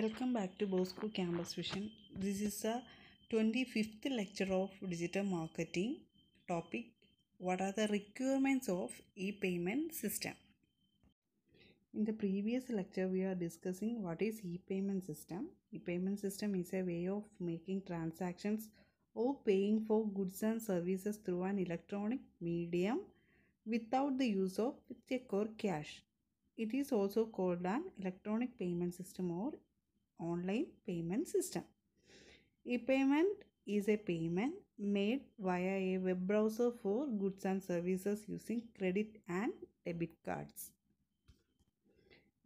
welcome back to Bosco Campus Vision. This is the 25th lecture of digital marketing topic what are the requirements of e-payment system. In the previous lecture we are discussing what is e-payment system. E-payment system is a way of making transactions or paying for goods and services through an electronic medium without the use of check or cash. It is also called an electronic payment system or online payment system e payment is a payment made via a web browser for goods and services using credit and debit cards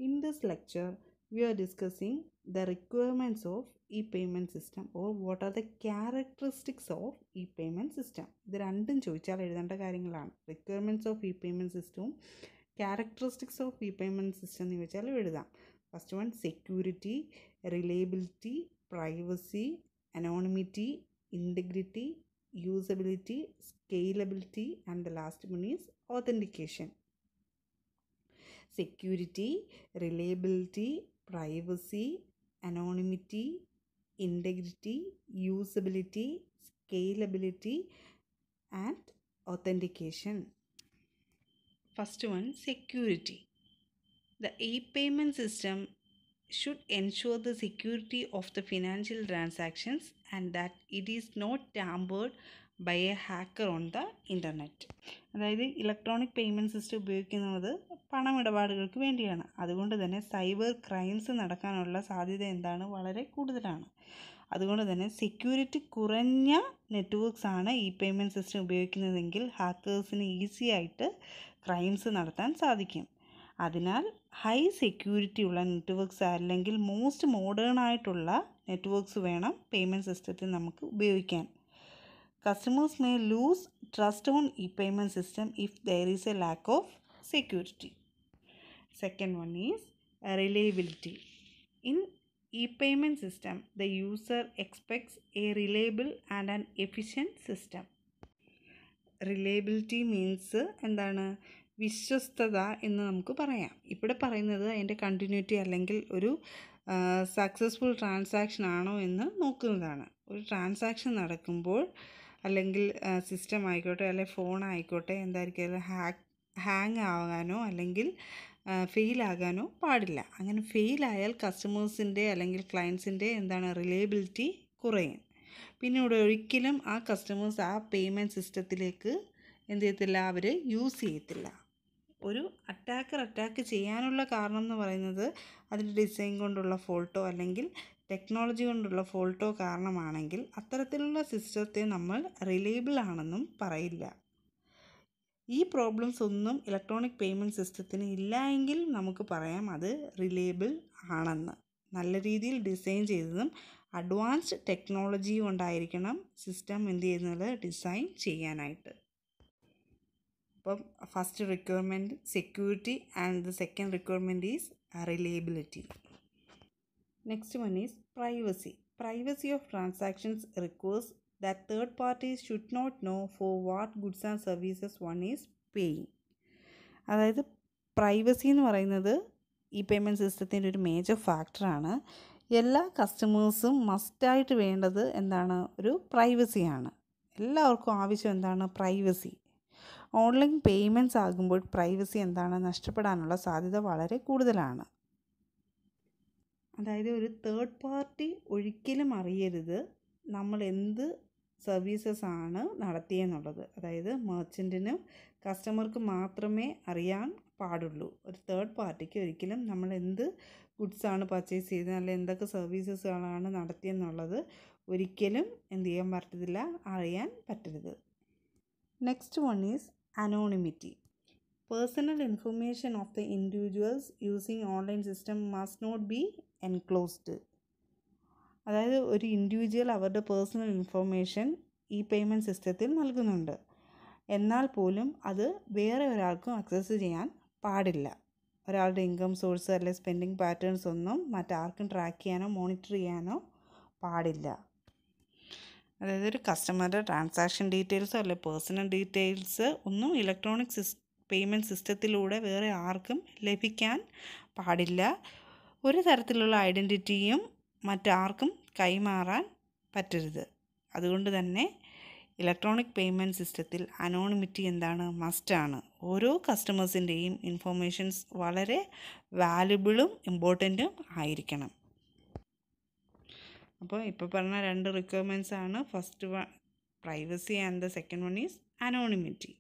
in this lecture we are discussing the requirements of e payment system or what are the characteristics of e payment system ഇത് രണ്ടും ചോദിച്ചാൽ എഴുതേണ്ട കാര്യങ്ങളാണ് requirements of e payment സിസ്റ്റവും characteristics of e payment system എന്ന് ചോദിച്ചാൽ എഴുതാം First one security, reliability, privacy, anonymity, integrity, usability, scalability, and the last one is authentication. Security, reliability, privacy, anonymity, integrity, usability, scalability, and authentication. First one security. The e-payment system should ensure the security of the financial transactions and that it is not tampered by a hacker on the internet അതായത് electronic payment system ഉപയോഗിക്കുന്നത് പണമിടപാടുകൾക്ക് വേണ്ടിയാണ് അതുകൊണ്ട് തന്നെ cyber crimes നടക്കാനുള്ള സാധ്യത എന്താണ് വളരെ കൂടുതലാണ് അതുകൊണ്ട് തന്നെ സെക്യൂരിറ്റി കുറഞ്ഞ നെറ്റ്വർക്ക്സ് ആണ് ഈ പേയ്മെൻറ്റ് സിസ്റ്റം ഉപയോഗിക്കുന്നതെങ്കിൽ ഹാക്കേഴ്സിന് ഈസി ആയിട്ട് ക്രൈംസ് നടത്താൻ സാധിക്കും അതിനാൽ ഹൈ സെക്യൂരിറ്റി ഉള്ള നെറ്റ്വർക്ക്സ് അല്ലെങ്കിൽ മോസ്റ്റ് മോഡേൺ ആയിട്ടുള്ള നെറ്റ്വർക്ക്സ് വേണം പേയ്മെൻറ്റ് സിസ്റ്റത്തിൽ നമുക്ക് ഉപയോഗിക്കാൻ customers may lose trust on ഈ payment system if there is a lack of security second one is reliability in e payment system the user expects a reliable and an efficient system reliability means എന്താണ് വിശ്വസ്തത എന്ന് നമുക്ക് പറയാം ഇവിടെ പറയുന്നത് അതിൻ്റെ continuity അല്ലെങ്കിൽ ഒരു സക്സസ്ഫുൾ ട്രാൻസാക്ഷൻ ആണോ എന്ന് നോക്കുന്നതാണ് ഒരു ട്രാൻസാക്ഷൻ നടക്കുമ്പോൾ അല്ലെങ്കിൽ സിസ്റ്റം ആയിക്കോട്ടെ അല്ലെങ്കിൽ ഫോൺ ആയിക്കോട്ടെ എന്തായിരിക്കും ഹാക്ക് ഹാങ് ആകാനോ അല്ലെങ്കിൽ ഫെയിലാകാനോ പാടില്ല അങ്ങനെ ഫെയിലായാൽ കസ്റ്റമേഴ്സിൻ്റെ അല്ലെങ്കിൽ ക്ലയൻസിൻ്റെ എന്താണ് റിലയബിലിറ്റി കുറയും പിന്നീട് ഒരിക്കലും ആ കസ്റ്റമേഴ്സ് ആ പേയ്മെൻറ്റ് സിസ്റ്റത്തിലേക്ക് എന്ത് ചെയ്യത്തില്ല അവർ യൂസ് ചെയ്യത്തില്ല ഒരു അറ്റാക്കർ അറ്റാക്ക് ചെയ്യാനുള്ള കാരണം എന്ന് പറയുന്നത് അതിൻ്റെ ഡിസൈൻ കൊണ്ടുള്ള ഫോൾട്ടോ അല്ലെങ്കിൽ ടെക്നോളജി കൊണ്ടുള്ള ഫോൾട്ടോ കാരണമാണെങ്കിൽ അത്തരത്തിലുള്ള സിസ്റ്റത്തെ നമ്മൾ റിലേബിൾ ആണെന്നും പറയില്ല ഈ പ്രോബ്ലംസ് ഒന്നും ഇലക്ട്രോണിക് പേയ്മെൻറ്റ് സിസ്റ്റത്തിന് ഇല്ല എങ്കിൽ നമുക്ക് പറയാം അത് റിലേബിൾ ആണെന്ന് നല്ല രീതിയിൽ ഡിസൈൻ ചെയ്തതും അഡ്വാൻസ്ഡ് ടെക്നോളജി കൊണ്ടായിരിക്കണം സിസ്റ്റം എന്ത് ചെയ്യുന്നത് ഡിസൈൻ ചെയ്യാനായിട്ട് അപ്പം first requirement security and the second requirement is reliability next one is privacy privacy of transactions requires that third parties should not know for what goods and services one is paying അതായത് privacy എന്ന് പറയുന്നത് ഈ payment സിസ്റ്റത്തിൻ്റെ ഒരു major ഫാക്ടറാണ് എല്ലാ കസ്റ്റമേഴ്സും മസ്റ്റായിട്ട് വേണ്ടത് എന്താണ് ഒരു പ്രൈവസിയാണ് എല്ലാവർക്കും ആവശ്യം എന്താണ് പ്രൈവസി ഓൺലൈൻ പേയ്മെൻറ്റ്സ് ആകുമ്പോൾ പ്രൈവസി എന്താണ് നഷ്ടപ്പെടാനുള്ള സാധ്യത വളരെ കൂടുതലാണ് അതായത് ഒരു തേർഡ് പാർട്ടി ഒരിക്കലും അറിയരുത് നമ്മൾ എന്ത് സർവീസസ് ആണ് നടത്തിയെന്നുള്ളത് അതായത് മെർച്ചൻറ്റിനും കസ്റ്റമർക്ക് മാത്രമേ അറിയാൻ പാടുള്ളൂ ഒരു തേർഡ് പാർട്ടിക്ക് ഒരിക്കലും നമ്മൾ എന്ത് ഗുഡ്സാണ് പർച്ചേസ് ചെയ്തത് അല്ലെങ്കിൽ എന്തൊക്കെ സർവീസസുകളാണ് നടത്തിയെന്നുള്ളത് ഒരിക്കലും എന്ത് ചെയ്യാൻ പറ്റത്തില്ല അറിയാൻ പറ്റരുത് next one is anonymity personal information of the individuals using online system must not be enclosed അതായത് ഒരു ഇൻഡിവിജ്വൽ അവരുടെ പേഴ്സണൽ ഇൻഫർമേഷൻ ഇ പേയ്മെൻറ്റ് സിസ്റ്റത്തിൽ നൽകുന്നുണ്ട് എന്നാൽ പോലും അത് വേറെ ഒരാൾക്കും അക്സസ് ചെയ്യാൻ പാടില്ല ഒരാളുടെ ഇൻകം സോഴ്സ് അല്ലെങ്കിൽ സ്പെൻഡിങ് പാറ്റേൺസ് ഒന്നും മറ്റാർക്കും ട്രാക്ക് ചെയ്യാനോ മോണിറ്റർ ചെയ്യാനോ പാടില്ല അതായത് ഒരു കസ്റ്റമറുടെ ട്രാൻസാക്ഷൻ ഡീറ്റെയിൽസോ അല്ലെ പേഴ്സണൽ ഡീറ്റെയിൽസ് ഒന്നും ഇലക്ട്രോണിക് സിസ് പേയ്മെൻറ്റ് സിസ്റ്റത്തിലൂടെ വേറെ ആർക്കും ലഭിക്കാൻ പാടില്ല ഒരു തരത്തിലുള്ള ഐഡൻറ്റിറ്റിയും മറ്റാർക്കും കൈമാറാൻ പറ്റരുത് അതുകൊണ്ട് തന്നെ ഇലക്ട്രോണിക് പേയ്മെൻറ്റ് സിസ്റ്റത്തിൽ അനോണിമിറ്റി എന്താണ് മസ്റ്റാണ് ഓരോ കസ്റ്റമേഴ്സിൻ്റെയും ഇൻഫോർമേഷൻസ് വളരെ വാല്യുബിളും ഇമ്പോർട്ടൻറ്റും ആയിരിക്കണം അപ്പോൾ ഇപ്പോൾ പറഞ്ഞ രണ്ട് റിക്വയർമെൻറ്റ്സ് ആണ് first one privacy and the second one is anonymity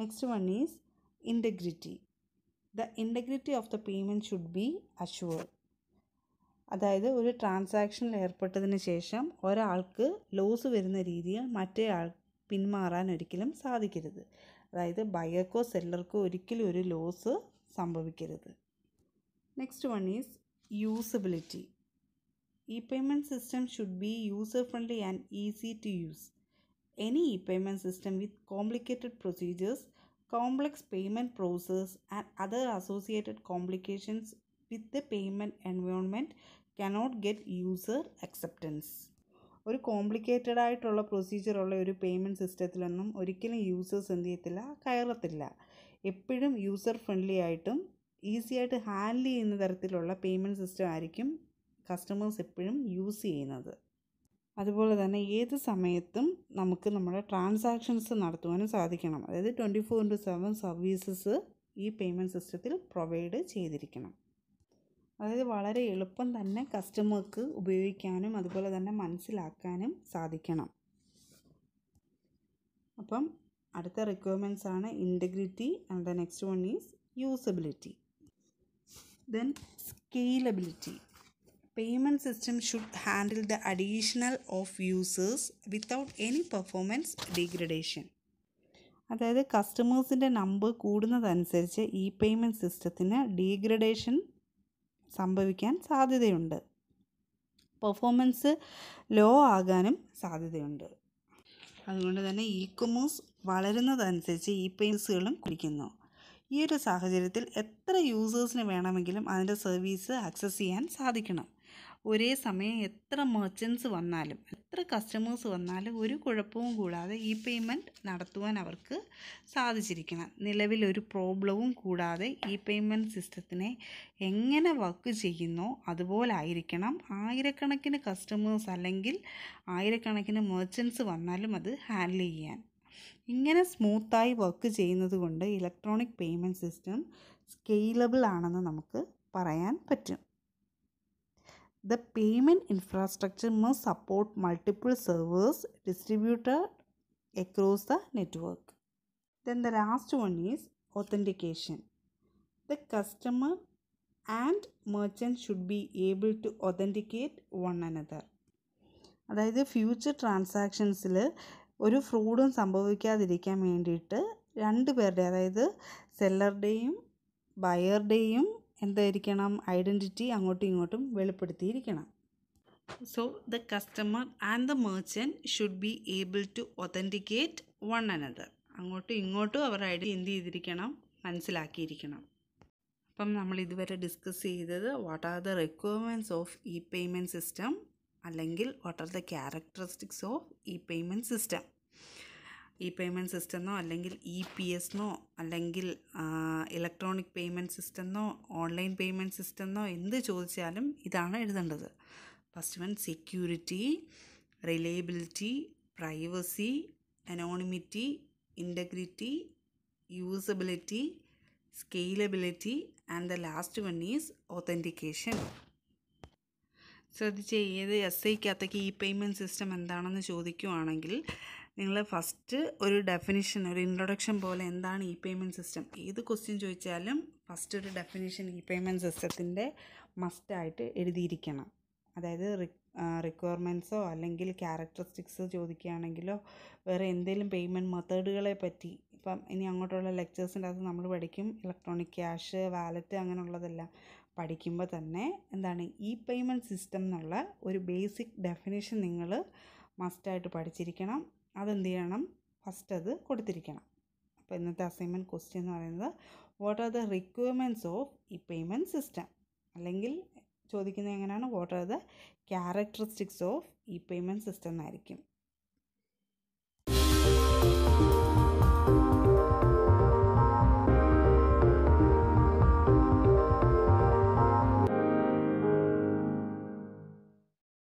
next one is integrity the integrity of the payment should be assured അതായത് ഒരു ട്രാൻസാക്ഷനിൽ ഏർപ്പെട്ടതിന് ശേഷം ഒരാൾക്ക് ലോസ് വരുന്ന രീതിയിൽ മറ്റേ ആൾ പിന്മാറാൻ ഒരിക്കലും സാധിക്കരുത് അതായത് ബയർക്കോ സെല്ലർക്കോ ഒരിക്കലും ഒരു ലോസ് സംഭവിക്കരുത് next one is usability e payment system should be user friendly and easy to use any e payment system with complicated procedures complex payment process and other associated complications with the payment environment cannot get user acceptance ഒരു complicated ആയിട്ടുള്ള പ്രൊസീജിയറുള്ള ഒരു payment സിസ്റ്റത്തിലൊന്നും ഒരിക്കലും users എന്ത് ചെയ്യത്തില്ല കയറത്തില്ല എപ്പോഴും user friendly ആയിട്ടും ഈസി ആയിട്ട് ഹാൻഡിൽ ചെയ്യുന്ന തരത്തിലുള്ള പേയ്മെൻറ്റ് സിസ്റ്റം ആയിരിക്കും കസ്റ്റമേഴ്സ് എപ്പോഴും യൂസ് ചെയ്യുന്നത് അതുപോലെ തന്നെ ഏത് സമയത്തും നമുക്ക് നമ്മുടെ ട്രാൻസാക്ഷൻസ് നടത്തുവാനും സാധിക്കണം അതായത് twenty four into seven services ഈ പേയ്മെൻറ്റ് സിസ്റ്റത്തിൽ പ്രൊവൈഡ് ചെയ്തിരിക്കണം അതായത് വളരെ എളുപ്പം തന്നെ കസ്റ്റമർക്ക് ഉപയോഗിക്കാനും അതുപോലെ തന്നെ മനസ്സിലാക്കാനും സാധിക്കണം അപ്പം അടുത്ത റിക്വയർമെൻറ്റ്സ് ആണ് integrity and the next one is usability then scalability payment system should handle the additional of users without any performance degradation അതായത് കസ്റ്റമേഴ്സിൻ്റെ നമ്പർ കൂടുന്നതനുസരിച്ച് ഇ പേയ്മെൻറ്റ് സിസ്റ്റത്തിന് ഡീഗ്രഡേഷൻ സംഭവിക്കാൻ സാധ്യതയുണ്ട് പെർഫോമൻസ് ലോ ആകാനും സാധ്യതയുണ്ട് അതുകൊണ്ട് തന്നെ ഇ കൊമേഴ്സ് വളരുന്നതനുസരിച്ച് ഇ പേയ്മെൻസുകളും കുടിക്കുന്നു ഈ ഒരു സാഹചര്യത്തിൽ എത്ര യൂസേഴ്സിന് വേണമെങ്കിലും അതിൻ്റെ സർവീസ് ആക്സസ് ചെയ്യാൻ സാധിക്കണം ഒരേ സമയം എത്ര മെർച്ചൻസ് വന്നാലും എത്ര കസ്റ്റമേഴ്സ് വന്നാലും ഒരു കുഴപ്പവും കൂടാതെ ഇ പേയ്മെൻറ്റ് നടത്തുവാൻ അവർക്ക് സാധിച്ചിരിക്കണം നിലവിലൊരു പ്രോബ്ലവും കൂടാതെ ഇ പേയ്മെൻറ്റ് സിസ്റ്റത്തിനെ എങ്ങനെ വർക്ക് ചെയ്യുന്നോ അതുപോലെ ആയിരിക്കണം ആയിരക്കണക്കിന് കസ്റ്റമേഴ്സ് അല്ലെങ്കിൽ ആയിരക്കണക്കിന് മെർച്ചൻസ് വന്നാലും അത് ഹാൻഡിൽ ചെയ്യാൻ ഇങ്ങനെ സ്മൂത്തായി വർക്ക് ചെയ്യുന്നത് കൊണ്ട് ഇലക്ട്രോണിക് പേയ്മെൻറ്റ് സിസ്റ്റം സ്കെയിലബിൾ ആണെന്ന് നമുക്ക് പറയാൻ പറ്റും The payment infrastructure must support multiple servers distributed across the network. Then the last one is authentication. The customer and merchant should be able to authenticate one another അതായത് future ട്രാൻസാക്ഷൻസിൽ ഒരു ഫ്രോഡും സംഭവിക്കാതിരിക്കാൻ വേണ്ടിയിട്ട് രണ്ട് പേരുടെ അതായത് സെല്ലറുടെയും ബയറുടെയും എന്തായിരിക്കണം ഐഡൻറ്റിറ്റി അങ്ങോട്ടും ഇങ്ങോട്ടും വെളിപ്പെടുത്തിയിരിക്കണം so the customer and the merchant should be able to authenticate one another അങ്ങോട്ടും ഇങ്ങോട്ടും അവർ ഐഡി എന്ത് ചെയ്തിരിക്കണം മനസ്സിലാക്കിയിരിക്കണം അപ്പം നമ്മൾ ഇതുവരെ ഡിസ്കസ് ചെയ്തത് what are the requirements of e payment system അല്ലെങ്കിൽ what are the characteristics of e payment system e payment എന്നോ അല്ലെങ്കിൽ ഇ പി എന്നോ അല്ലെങ്കിൽ ഇലക്ട്രോണിക് പേയ്മെൻറ്റ് എന്നോ ഓൺലൈൻ പേയ്മെൻറ്റ് എന്നോ എന്ത് ചോദിച്ചാലും ഇതാണ് എഴുതേണ്ടത് first one security reliability privacy anonymity integrity usability scalability and the last one is authentication ശ്രദ്ധിച്ച് ഏത് എസ് ഐക്കകത്തേക്ക് ഇ പേയ്മെൻറ്റ് സിസ്റ്റം എന്താണെന്ന് ചോദിക്കുവാണെങ്കിൽ നിങ്ങൾ ഫസ്റ്റ് ഒരു ഡെഫിനിഷൻ ഒരു ഇൻട്രൊഡക്ഷൻ പോലെ എന്താണ് ഇ പേയ്മെൻറ്റ് സിസ്റ്റം ഏത് ക്വസ്റ്റ്യൻ ചോദിച്ചാലും ഫസ്റ്റ് ഒരു ഡെഫിനിഷൻ ഇ പേയ്മെൻറ്റ് സിസ്റ്റത്തിൻ്റെ മസ്റ്റായിട്ട് എഴുതിയിരിക്കണം അതായത് റിക്വയർമെൻറ്റ്സോ അല്ലെങ്കിൽ ക്യാരക്ടറിസ്റ്റിക്സ് ചോദിക്കുകയാണെങ്കിലോ വേറെ എന്തെങ്കിലും പേയ്മെൻറ്റ് മെത്തേഡുകളെ പറ്റി ഇപ്പം ഇനി അങ്ങോട്ടുള്ള ലെക്ചേഴ്സിൻ്റെ അകത്ത് നമ്മൾ പഠിക്കും ഇലക്ട്രോണിക് ക്യാഷ് വാലറ്റ് അങ്ങനെയുള്ളതെല്ലാം പഠിക്കുമ്പോൾ തന്നെ എന്താണ് ഇ പേയ്മെൻറ്റ് സിസ്റ്റം എന്നുള്ള ഒരു ബേസിക് ഡെഫിനേഷൻ നിങ്ങൾ മസ്റ്റായിട്ട് പഠിച്ചിരിക്കണം അതെന്ത് ചെയ്യണം ഫസ്റ്റ് അത് കൊടുത്തിരിക്കണം അപ്പോൾ ഇന്നത്തെ അസൈൻമെൻറ്റ് ക്വസ്റ്റ്യൻ എന്ന് പറയുന്നത് what are the requirements of e payment system അല്ലെങ്കിൽ ചോദിക്കുന്നത് എങ്ങനെയാണ് what are the characteristics of e payment system എന്നായിരിക്കും